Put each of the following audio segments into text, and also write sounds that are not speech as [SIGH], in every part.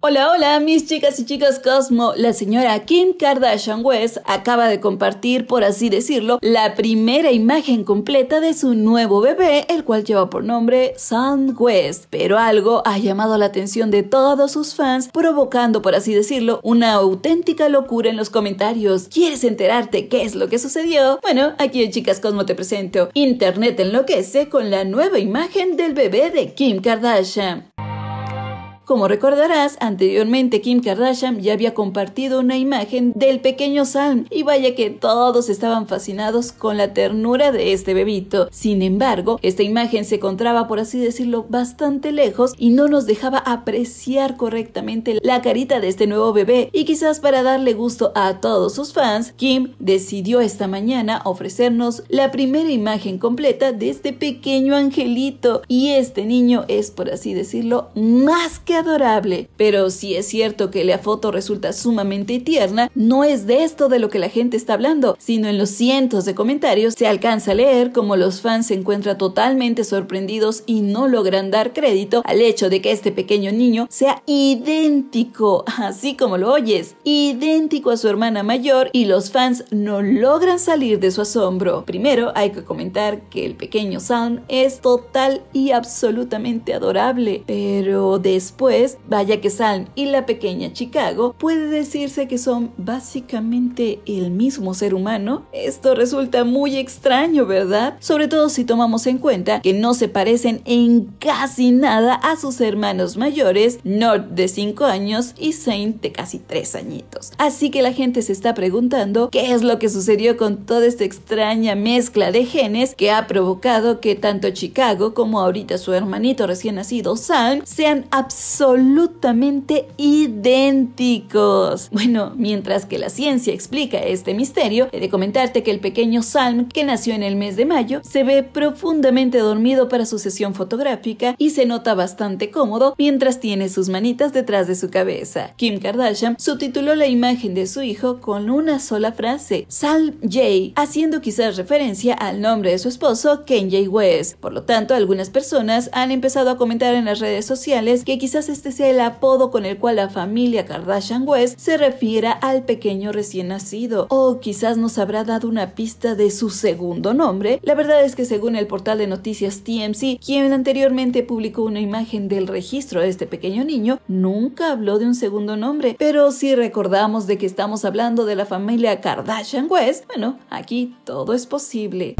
Hola, hola, mis chicas y chicos Cosmo. La señora Kim Kardashian West acaba de compartir, por así decirlo, la primera imagen completa de su nuevo bebé, el cual lleva por nombre Sun West. Pero algo ha llamado la atención de todos sus fans, provocando, por así decirlo, una auténtica locura en los comentarios. ¿Quieres enterarte qué es lo que sucedió? Bueno, aquí en Chicas Cosmo te presento Internet enloquece con la nueva imagen del bebé de Kim Kardashian. Como recordarás, anteriormente Kim Kardashian ya había compartido una imagen del pequeño Sam y vaya que todos estaban fascinados con la ternura de este bebito. Sin embargo, esta imagen se encontraba, por así decirlo, bastante lejos y no nos dejaba apreciar correctamente la carita de este nuevo bebé y quizás para darle gusto a todos sus fans, Kim decidió esta mañana ofrecernos la primera imagen completa de este pequeño angelito y este niño es, por así decirlo, más que adorable, pero si es cierto que la foto resulta sumamente tierna, no es de esto de lo que la gente está hablando, sino en los cientos de comentarios se alcanza a leer como los fans se encuentran totalmente sorprendidos y no logran dar crédito al hecho de que este pequeño niño sea idéntico, [LAUGHS] así como lo oyes, idéntico a su hermana mayor y los fans no logran salir de su asombro. Primero hay que comentar que el pequeño Sam es total y absolutamente adorable, pero después vaya que Sam y la pequeña Chicago puede decirse que son básicamente el mismo ser humano. Esto resulta muy extraño, ¿verdad? Sobre todo si tomamos en cuenta que no se parecen en casi nada a sus hermanos mayores, Nord de 5 años y Saint de casi 3 añitos. Así que la gente se está preguntando qué es lo que sucedió con toda esta extraña mezcla de genes que ha provocado que tanto Chicago como ahorita su hermanito recién nacido Sam sean absolutamente absolutamente idénticos. Bueno, mientras que la ciencia explica este misterio, he de comentarte que el pequeño Salm, que nació en el mes de mayo, se ve profundamente dormido para su sesión fotográfica y se nota bastante cómodo mientras tiene sus manitas detrás de su cabeza. Kim Kardashian subtituló la imagen de su hijo con una sola frase, Salm Jay", haciendo quizás referencia al nombre de su esposo, Kanye West. Por lo tanto, algunas personas han empezado a comentar en las redes sociales que quizás este sea el apodo con el cual la familia Kardashian West se refiera al pequeño recién nacido, o quizás nos habrá dado una pista de su segundo nombre. La verdad es que según el portal de noticias TMC, quien anteriormente publicó una imagen del registro de este pequeño niño, nunca habló de un segundo nombre, pero si recordamos de que estamos hablando de la familia Kardashian West, bueno, aquí todo es posible.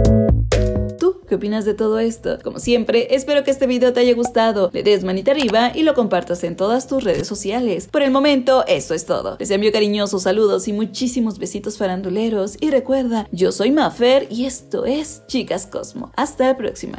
¿Qué opinas de todo esto? Como siempre, espero que este video te haya gustado, le des manita arriba y lo compartas en todas tus redes sociales. Por el momento, eso es todo. Les envío cariñosos saludos y muchísimos besitos faranduleros y recuerda, yo soy Maffer y esto es Chicas Cosmo. Hasta la próxima.